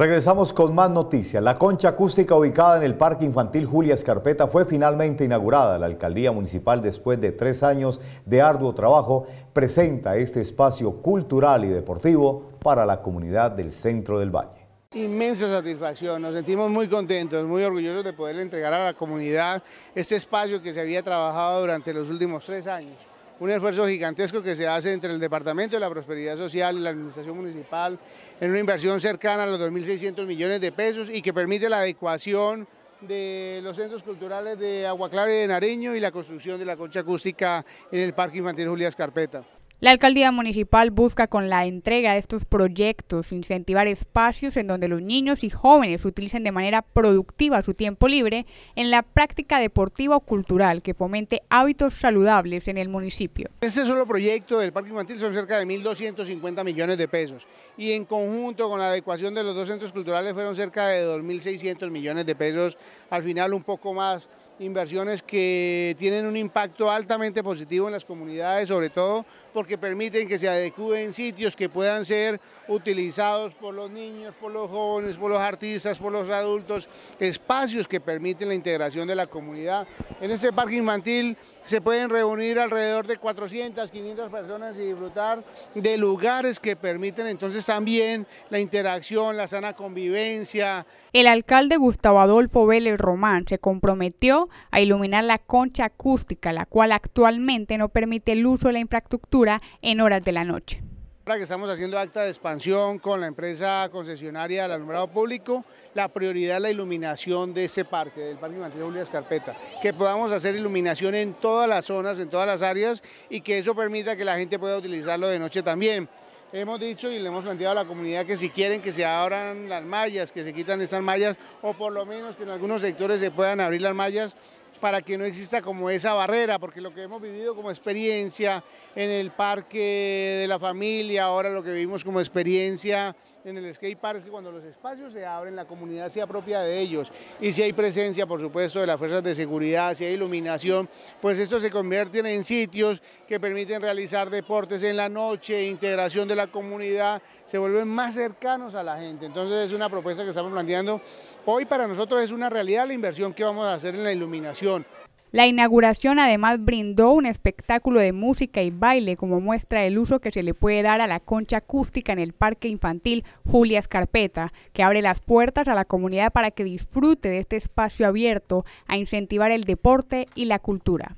Regresamos con más noticias. La concha acústica ubicada en el Parque Infantil Julia Escarpeta fue finalmente inaugurada. La Alcaldía Municipal, después de tres años de arduo trabajo, presenta este espacio cultural y deportivo para la comunidad del centro del valle. Inmensa satisfacción, nos sentimos muy contentos, muy orgullosos de poder entregar a la comunidad este espacio que se había trabajado durante los últimos tres años un esfuerzo gigantesco que se hace entre el Departamento de la Prosperidad Social y la Administración Municipal en una inversión cercana a los 2.600 millones de pesos y que permite la adecuación de los centros culturales de Agua y de Nariño y la construcción de la concha acústica en el Parque Infantil Juliás Carpeta. La alcaldía municipal busca con la entrega de estos proyectos incentivar espacios en donde los niños y jóvenes utilicen de manera productiva su tiempo libre en la práctica deportiva o cultural que fomente hábitos saludables en el municipio. Este solo proyecto del Parque Infantil son cerca de 1.250 millones de pesos y en conjunto con la adecuación de los dos centros culturales fueron cerca de 2.600 millones de pesos, al final un poco más inversiones que tienen un impacto altamente positivo en las comunidades, sobre todo porque que permiten que se adecúen sitios que puedan ser utilizados por los niños, por los jóvenes, por los artistas, por los adultos, espacios que permiten la integración de la comunidad. En este parque infantil se pueden reunir alrededor de 400, 500 personas y disfrutar de lugares que permiten entonces también la interacción, la sana convivencia. El alcalde Gustavo Adolfo Vélez Román se comprometió a iluminar la concha acústica, la cual actualmente no permite el uso de la infraestructura en horas de la noche. Ahora que estamos haciendo acta de expansión con la empresa concesionaria del alumbrado público, la prioridad es la iluminación de ese parque, del Parque de Julia Escarpeta, que podamos hacer iluminación en todas las zonas, en todas las áreas y que eso permita que la gente pueda utilizarlo de noche también. Hemos dicho y le hemos planteado a la comunidad que si quieren que se abran las mallas, que se quitan estas mallas o por lo menos que en algunos sectores se puedan abrir las mallas para que no exista como esa barrera, porque lo que hemos vivido como experiencia en el parque de la familia, ahora lo que vivimos como experiencia en el skate park es que cuando los espacios se abren, la comunidad se apropia de ellos. Y si hay presencia, por supuesto, de las fuerzas de seguridad, si hay iluminación, pues estos se convierten en sitios que permiten realizar deportes en la noche, integración de la comunidad, se vuelven más cercanos a la gente. Entonces es una propuesta que estamos planteando. Hoy para nosotros es una realidad la inversión que vamos a hacer en la iluminación la inauguración además brindó un espectáculo de música y baile como muestra el uso que se le puede dar a la concha acústica en el Parque Infantil Julia Escarpeta, que abre las puertas a la comunidad para que disfrute de este espacio abierto a incentivar el deporte y la cultura.